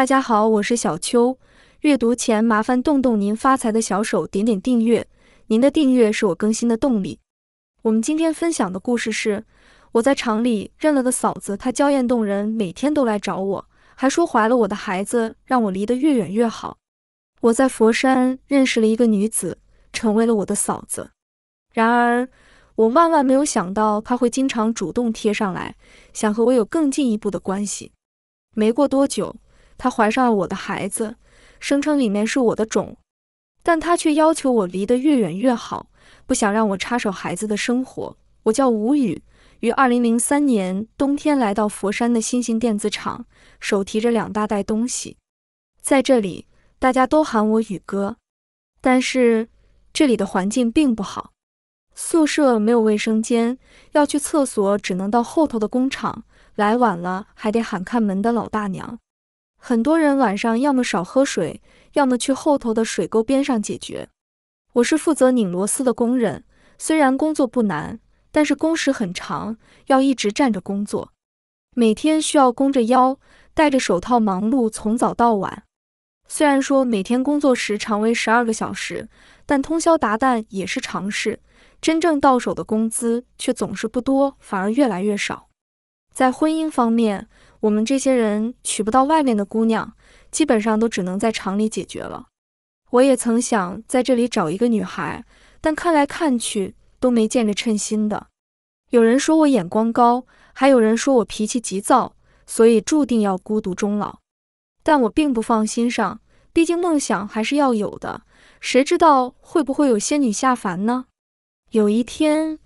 大家好，我是小秋。阅读前麻烦动动您发财的小手，点点订阅。您的订阅是我更新的动力。我们今天分享的故事是：我在厂里认了个嫂子，她娇艳动人，每天都来找我，还说怀了我的孩子，让我离得越远越好。我在佛山认识了一个女子，成为了我的嫂子。然而，我万万没有想到她会经常主动贴上来，想和我有更进一步的关系。没过多久。她怀上了我的孩子，声称里面是我的种，但她却要求我离得越远越好，不想让我插手孩子的生活。我叫吴宇，于二零零三年冬天来到佛山的新兴电子厂，手提着两大袋东西，在这里大家都喊我宇哥，但是这里的环境并不好，宿舍没有卫生间，要去厕所只能到后头的工厂，来晚了还得喊看门的老大娘。很多人晚上要么少喝水，要么去后头的水沟边上解决。我是负责拧螺丝的工人，虽然工作不难，但是工时很长，要一直站着工作，每天需要弓着腰，戴着手套忙碌，从早到晚。虽然说每天工作时长为十二个小时，但通宵达旦也是常事。真正到手的工资却总是不多，反而越来越少。在婚姻方面。我们这些人娶不到外面的姑娘，基本上都只能在厂里解决了。我也曾想在这里找一个女孩，但看来看去都没见着称心的。有人说我眼光高，还有人说我脾气急躁，所以注定要孤独终老。但我并不放心上，毕竟梦想还是要有的。谁知道会不会有仙女下凡呢？有一天，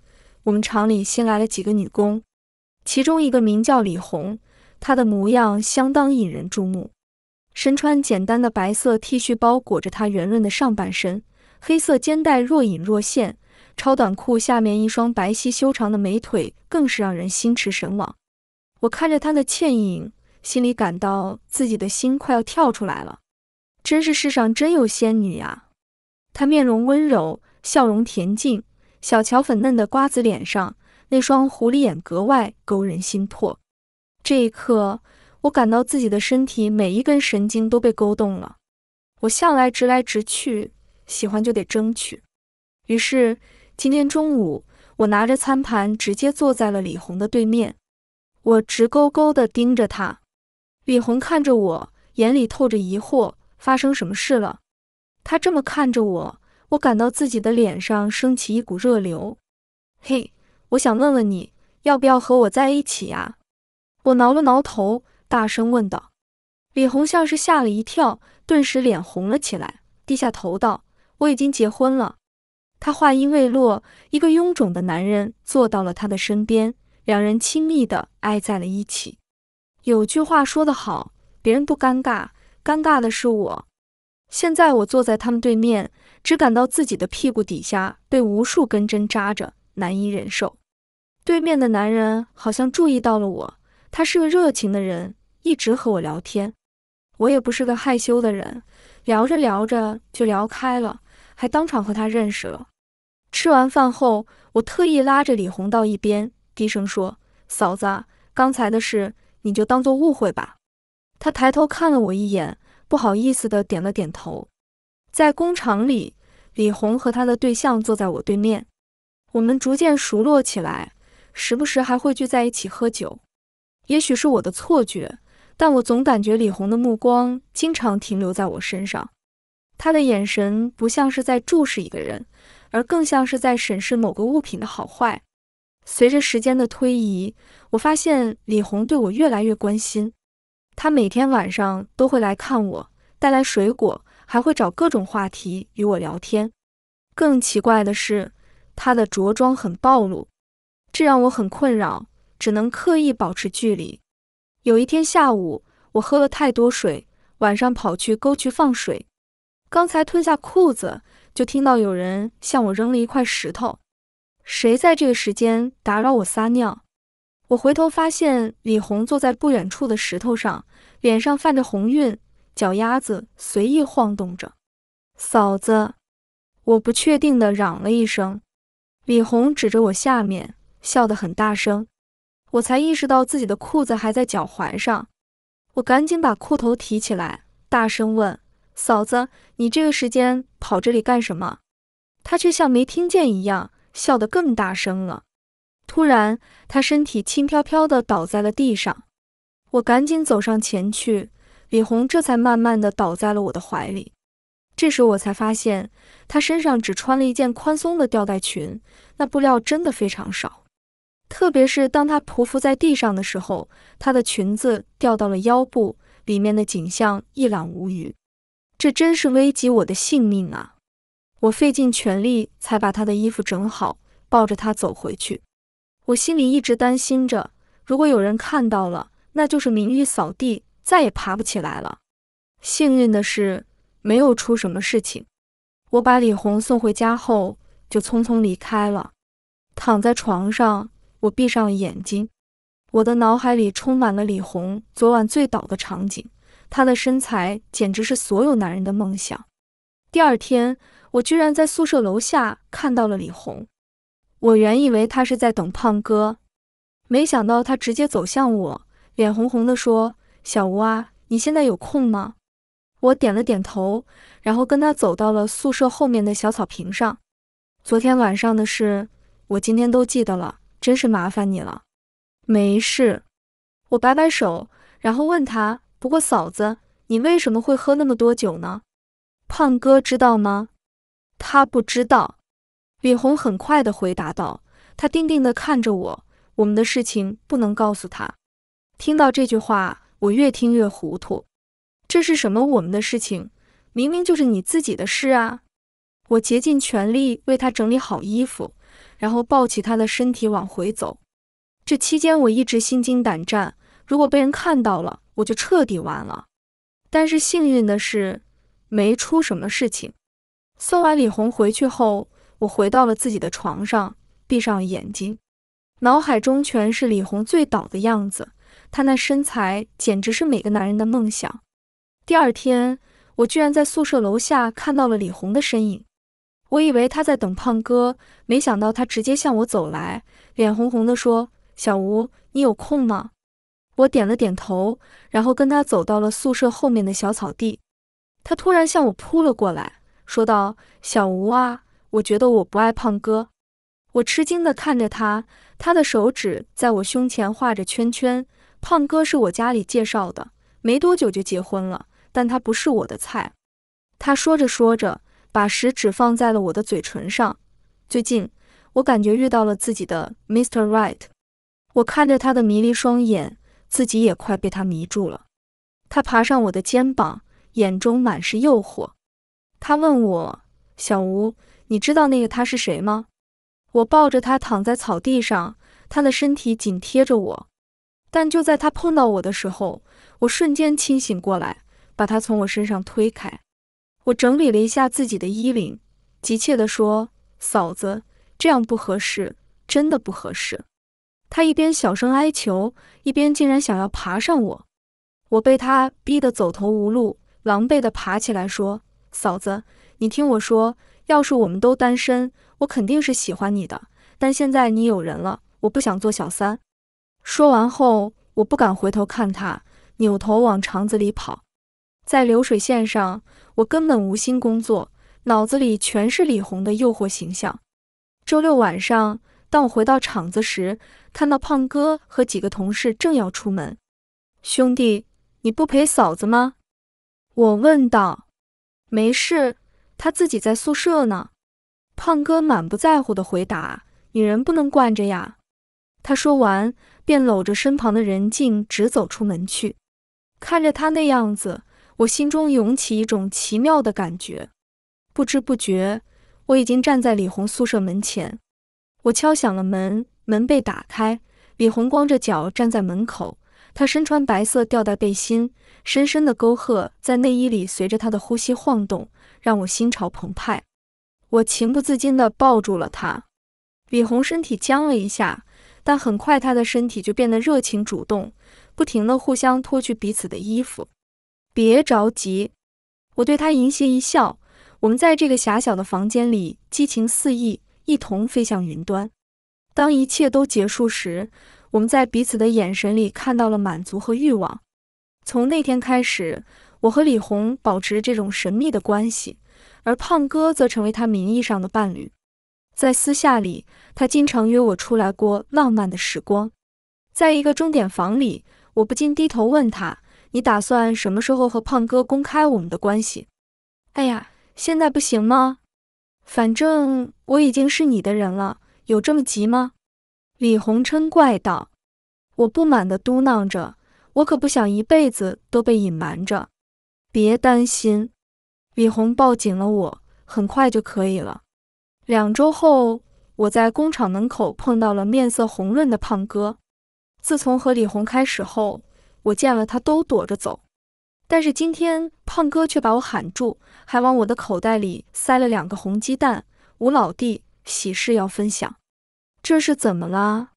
我们厂里新来了几个女工，其中一个名叫李红。她的模样相当引人注目，身穿简单的白色 T 恤包裹着她圆润的上半身，黑色肩带若隐若现，超短裤下面一双白皙修长的美腿更是让人心驰神往。我看着她的倩影，心里感到自己的心快要跳出来了，真是世上真有仙女啊！她面容温柔，笑容恬静，小巧粉嫩的瓜子脸上那双狐狸眼格外勾人心魄。这一刻，我感到自己的身体每一根神经都被勾动了。我向来直来直去，喜欢就得争取。于是，今天中午，我拿着餐盘直接坐在了李红的对面，我直勾勾地盯着他。李红看着我，眼里透着疑惑，发生什么事了？他这么看着我，我感到自己的脸上升起一股热流。嘿，我想问问你，要不要和我在一起呀？我挠了挠头，大声问道：“李红像是吓了一跳，顿时脸红了起来，低下头道：我已经结婚了。”他话音未落，一个臃肿的男人坐到了他的身边，两人亲密的挨在了一起。有句话说得好，别人不尴尬，尴尬的是我。现在我坐在他们对面，只感到自己的屁股底下被无数根针扎着，难以忍受。对面的男人好像注意到了我。他是个热情的人，一直和我聊天。我也不是个害羞的人，聊着聊着就聊开了，还当场和他认识了。吃完饭后，我特意拉着李红到一边，低声说：“嫂子，刚才的事你就当做误会吧。”他抬头看了我一眼，不好意思的点了点头。在工厂里，李红和他的对象坐在我对面，我们逐渐熟络起来，时不时还会聚在一起喝酒。也许是我的错觉，但我总感觉李红的目光经常停留在我身上。他的眼神不像是在注视一个人，而更像是在审视某个物品的好坏。随着时间的推移，我发现李红对我越来越关心。他每天晚上都会来看我，带来水果，还会找各种话题与我聊天。更奇怪的是，他的着装很暴露，这让我很困扰。只能刻意保持距离。有一天下午，我喝了太多水，晚上跑去沟渠放水，刚才吞下裤子，就听到有人向我扔了一块石头。谁在这个时间打扰我撒尿？我回头发现李红坐在不远处的石头上，脸上泛着红晕，脚丫子随意晃动着。嫂子，我不确定的嚷了一声。李红指着我下面，笑得很大声。我才意识到自己的裤子还在脚踝上，我赶紧把裤头提起来，大声问嫂子：“你这个时间跑这里干什么？”她却像没听见一样，笑得更大声了。突然，她身体轻飘飘地倒在了地上，我赶紧走上前去，李红这才慢慢地倒在了我的怀里。这时我才发现，她身上只穿了一件宽松的吊带裙，那布料真的非常少。特别是当她匍匐在地上的时候，她的裙子掉到了腰部，里面的景象一览无余。这真是危及我的性命啊！我费尽全力才把她的衣服整好，抱着她走回去。我心里一直担心着，如果有人看到了，那就是名誉扫地，再也爬不起来了。幸运的是，没有出什么事情。我把李红送回家后，就匆匆离开了。躺在床上。我闭上了眼睛，我的脑海里充满了李红昨晚醉倒的场景。她的身材简直是所有男人的梦想。第二天，我居然在宿舍楼下看到了李红。我原以为她是在等胖哥，没想到她直接走向我，脸红红的说：“小吴啊，你现在有空吗？”我点了点头，然后跟她走到了宿舍后面的小草坪上。昨天晚上的事，我今天都记得了。真是麻烦你了，没事，我摆摆手，然后问他。不过嫂子，你为什么会喝那么多酒呢？胖哥知道吗？他不知道。李红很快的回答道，他定定的看着我，我们的事情不能告诉他。听到这句话，我越听越糊涂，这是什么？我们的事情，明明就是你自己的事啊！我竭尽全力为他整理好衣服。然后抱起他的身体往回走，这期间我一直心惊胆战，如果被人看到了，我就彻底完了。但是幸运的是，没出什么事情。送完李红回去后，我回到了自己的床上，闭上眼睛，脑海中全是李红醉倒的样子，她那身材简直是每个男人的梦想。第二天，我居然在宿舍楼下看到了李红的身影。我以为他在等胖哥，没想到他直接向我走来，脸红红的说：“小吴，你有空吗？”我点了点头，然后跟他走到了宿舍后面的小草地。他突然向我扑了过来，说道：“小吴啊，我觉得我不爱胖哥。”我吃惊的看着他，他的手指在我胸前画着圈圈。胖哥是我家里介绍的，没多久就结婚了，但他不是我的菜。他说着说着。把食指放在了我的嘴唇上。最近，我感觉遇到了自己的 Mr. Right。我看着他的迷离双眼，自己也快被他迷住了。他爬上我的肩膀，眼中满是诱惑。他问我：“小吴，你知道那个他是谁吗？”我抱着他躺在草地上，他的身体紧贴着我。但就在他碰到我的时候，我瞬间清醒过来，把他从我身上推开。我整理了一下自己的衣领，急切地说：“嫂子，这样不合适，真的不合适。”他一边小声哀求，一边竟然想要爬上我。我被他逼得走投无路，狼狈地爬起来说：“嫂子，你听我说，要是我们都单身，我肯定是喜欢你的。但现在你有人了，我不想做小三。”说完后，我不敢回头看他，扭头往场子里跑。在流水线上，我根本无心工作，脑子里全是李红的诱惑形象。周六晚上，当我回到厂子时，看到胖哥和几个同事正要出门。兄弟，你不陪嫂子吗？我问道。没事，她自己在宿舍呢。胖哥满不在乎的回答。女人不能惯着呀。他说完，便搂着身旁的任静直走出门去。看着他那样子。我心中涌起一种奇妙的感觉，不知不觉我已经站在李红宿舍门前。我敲响了门，门被打开，李红光着脚站在门口，她身穿白色吊带背心，深深的沟壑在内衣里随着她的呼吸晃动，让我心潮澎湃。我情不自禁地抱住了她，李红身体僵了一下，但很快她的身体就变得热情主动，不停地互相脱去彼此的衣服。别着急，我对他淫邪一笑。我们在这个狭小的房间里激情四溢，一同飞向云端。当一切都结束时，我们在彼此的眼神里看到了满足和欲望。从那天开始，我和李红保持这种神秘的关系，而胖哥则成为他名义上的伴侣。在私下里，他经常约我出来过浪漫的时光。在一个钟点房里，我不禁低头问他。你打算什么时候和胖哥公开我们的关系？哎呀，现在不行吗？反正我已经是你的人了，有这么急吗？李红嗔怪道。我不满地嘟囔着：“我可不想一辈子都被隐瞒着。”别担心，李红抱紧了我，很快就可以了。两周后，我在工厂门口碰到了面色红润的胖哥。自从和李红开始后，我见了他都躲着走，但是今天胖哥却把我喊住，还往我的口袋里塞了两个红鸡蛋。吴老弟，喜事要分享，这是怎么了？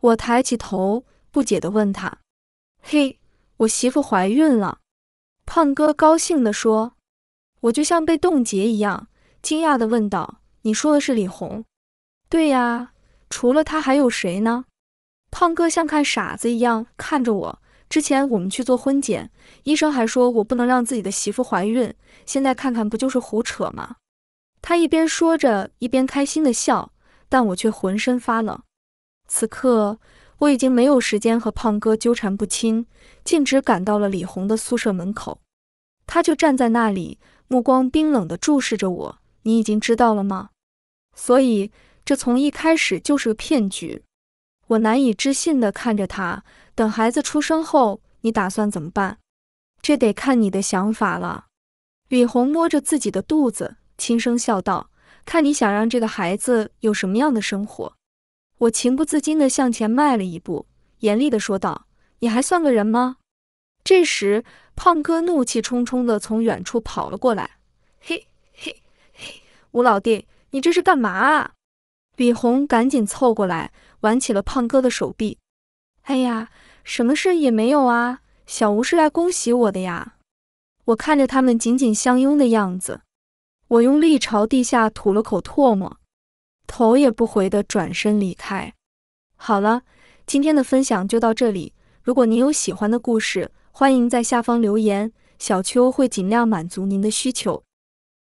我抬起头，不解地问他：“嘿，我媳妇怀孕了。”胖哥高兴地说。我就像被冻结一样，惊讶地问道：“你说的是李红？”“对呀，除了她还有谁呢？”胖哥像看傻子一样看着我。之前我们去做婚检，医生还说我不能让自己的媳妇怀孕。现在看看，不就是胡扯吗？他一边说着，一边开心的笑，但我却浑身发冷。此刻我已经没有时间和胖哥纠缠不清，径直赶到了李红的宿舍门口。他就站在那里，目光冰冷的注视着我。你已经知道了吗？所以这从一开始就是个骗局。我难以置信地看着他。等孩子出生后，你打算怎么办？这得看你的想法了。李红摸着自己的肚子，轻声笑道：“看你想让这个孩子有什么样的生活。”我情不自禁地向前迈了一步，严厉地说道：“你还算个人吗？”这时，胖哥怒气冲冲地从远处跑了过来：“嘿嘿嘿，吴老弟，你这是干嘛啊？”李红赶紧凑过来。挽起了胖哥的手臂，哎呀，什么事也没有啊！小吴是来恭喜我的呀。我看着他们紧紧相拥的样子，我用力朝地下吐了口唾沫，头也不回的转身离开。好了，今天的分享就到这里。如果您有喜欢的故事，欢迎在下方留言，小秋会尽量满足您的需求。